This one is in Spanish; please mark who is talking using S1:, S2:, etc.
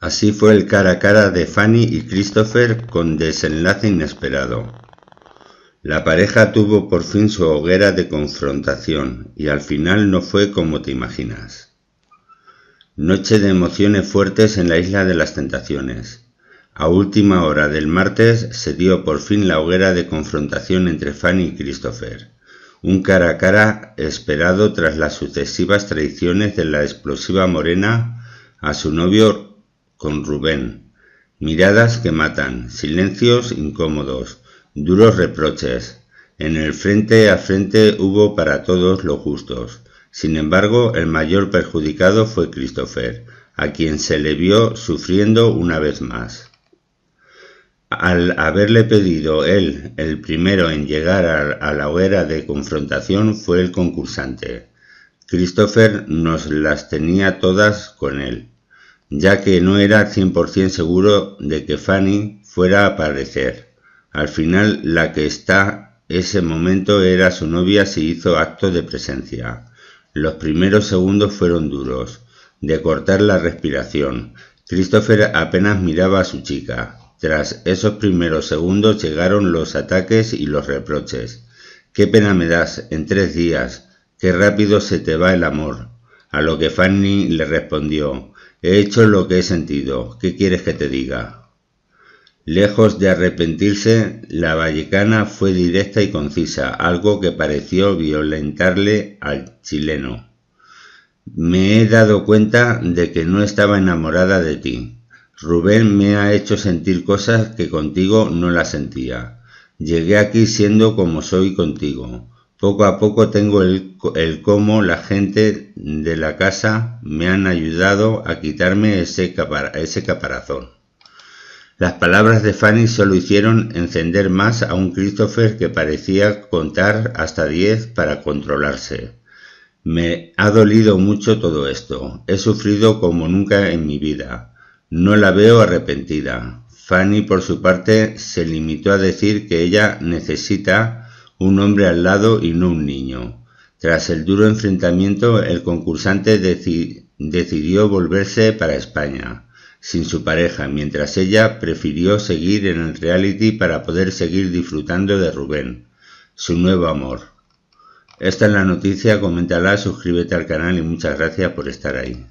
S1: Así fue el cara a cara de Fanny y Christopher con desenlace inesperado. La pareja tuvo por fin su hoguera de confrontación y al final no fue como te imaginas. Noche de emociones fuertes en la isla de las tentaciones. A última hora del martes se dio por fin la hoguera de confrontación entre Fanny y Christopher, un cara a cara esperado tras las sucesivas traiciones de la explosiva morena a su novio con Rubén. Miradas que matan, silencios incómodos, duros reproches. En el frente a frente hubo para todos los justos. Sin embargo, el mayor perjudicado fue Christopher, a quien se le vio sufriendo una vez más. Al haberle pedido él el primero en llegar a, la hoguera de confrontación fue el concursante. Christopher nos las tenía todas con él ya que no era 100% seguro de que Fanny fuera a aparecer. Al final, la que está ese momento era su novia si hizo acto de presencia. Los primeros segundos fueron duros, de cortar la respiración. Christopher apenas miraba a su chica. Tras esos primeros segundos llegaron los ataques y los reproches. Qué pena me das en tres días, qué rápido se te va el amor. A lo que Fanny le respondió, He hecho lo que he sentido. ¿Qué quieres que te diga? Lejos de arrepentirse, la vallecana fue directa y concisa, algo que pareció violentarle al chileno. Me he dado cuenta de que no estaba enamorada de ti. Rubén me ha hecho sentir cosas que contigo no las sentía. Llegué aquí siendo como soy contigo. Poco a poco tengo el, cómo la gente de la casa me han ayudado a quitarme ese, ese caparazón. Las palabras de Fanny solo hicieron encender más a un Christopher que parecía contar hasta diez para controlarse. Me ha dolido mucho todo esto. He sufrido como nunca en mi vida. No la veo arrepentida. Fanny, por su parte, se limitó a decir que ella necesita un hombre al lado y no un niño. Tras el duro enfrentamiento, el concursante decidió volverse para España, sin su pareja, mientras ella prefirió seguir en el reality para poder seguir disfrutando de Rubén, su nuevo amor. Esta es la noticia, coméntala, suscríbete al canal y muchas gracias por estar ahí.